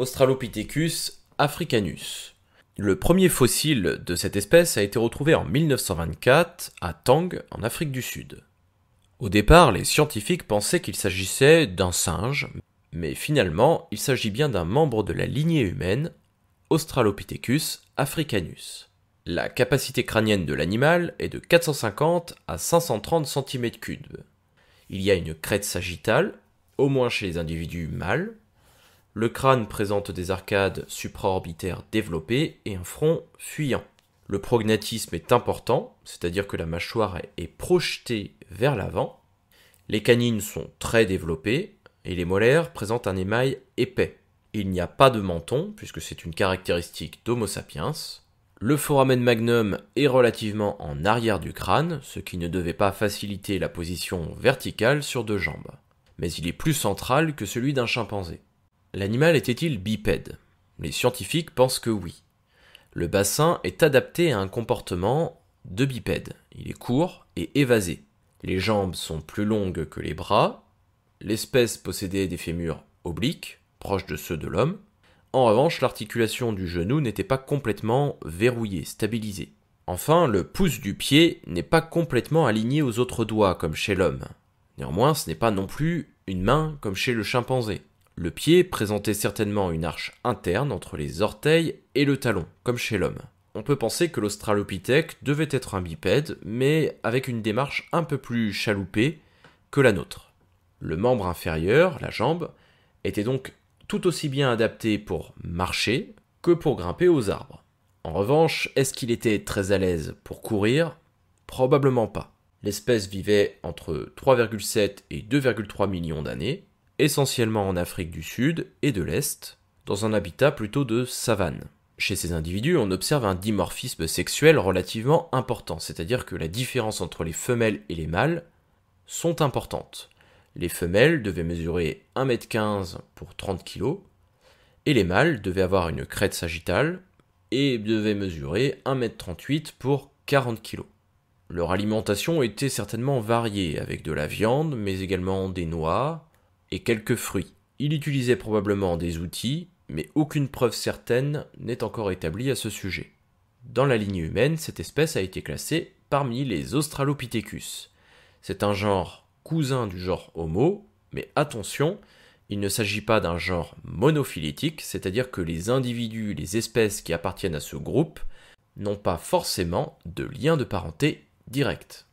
Australopithecus africanus. Le premier fossile de cette espèce a été retrouvé en 1924 à Tang, en Afrique du Sud. Au départ, les scientifiques pensaient qu'il s'agissait d'un singe, mais finalement, il s'agit bien d'un membre de la lignée humaine, Australopithecus africanus. La capacité crânienne de l'animal est de 450 à 530 cm3. Il y a une crête sagittale, au moins chez les individus mâles, le crâne présente des arcades supraorbitaires développées et un front fuyant. Le prognatisme est important, c'est-à-dire que la mâchoire est projetée vers l'avant. Les canines sont très développées et les molaires présentent un émail épais. Il n'y a pas de menton, puisque c'est une caractéristique d'Homo sapiens. Le foramen magnum est relativement en arrière du crâne, ce qui ne devait pas faciliter la position verticale sur deux jambes. Mais il est plus central que celui d'un chimpanzé. L'animal était-il bipède Les scientifiques pensent que oui. Le bassin est adapté à un comportement de bipède. Il est court et évasé. Les jambes sont plus longues que les bras. L'espèce possédait des fémurs obliques, proches de ceux de l'homme. En revanche, l'articulation du genou n'était pas complètement verrouillée, stabilisée. Enfin, le pouce du pied n'est pas complètement aligné aux autres doigts comme chez l'homme. Néanmoins, ce n'est pas non plus une main comme chez le chimpanzé. Le pied présentait certainement une arche interne entre les orteils et le talon, comme chez l'homme. On peut penser que l'Australopithèque devait être un bipède, mais avec une démarche un peu plus chaloupée que la nôtre. Le membre inférieur, la jambe, était donc tout aussi bien adapté pour marcher que pour grimper aux arbres. En revanche, est-ce qu'il était très à l'aise pour courir Probablement pas. L'espèce vivait entre 3,7 et 2,3 millions d'années, essentiellement en Afrique du Sud et de l'Est, dans un habitat plutôt de savane. Chez ces individus, on observe un dimorphisme sexuel relativement important, c'est-à-dire que la différence entre les femelles et les mâles sont importantes. Les femelles devaient mesurer 1m15 pour 30 kg, et les mâles devaient avoir une crête sagittale et devaient mesurer 1m38 pour 40 kg. Leur alimentation était certainement variée, avec de la viande, mais également des noix, et quelques fruits. Il utilisait probablement des outils, mais aucune preuve certaine n'est encore établie à ce sujet. Dans la lignée humaine, cette espèce a été classée parmi les Australopithecus. C'est un genre cousin du genre Homo, mais attention, il ne s'agit pas d'un genre monophylétique, c'est-à-dire que les individus, les espèces qui appartiennent à ce groupe n'ont pas forcément de lien de parenté direct.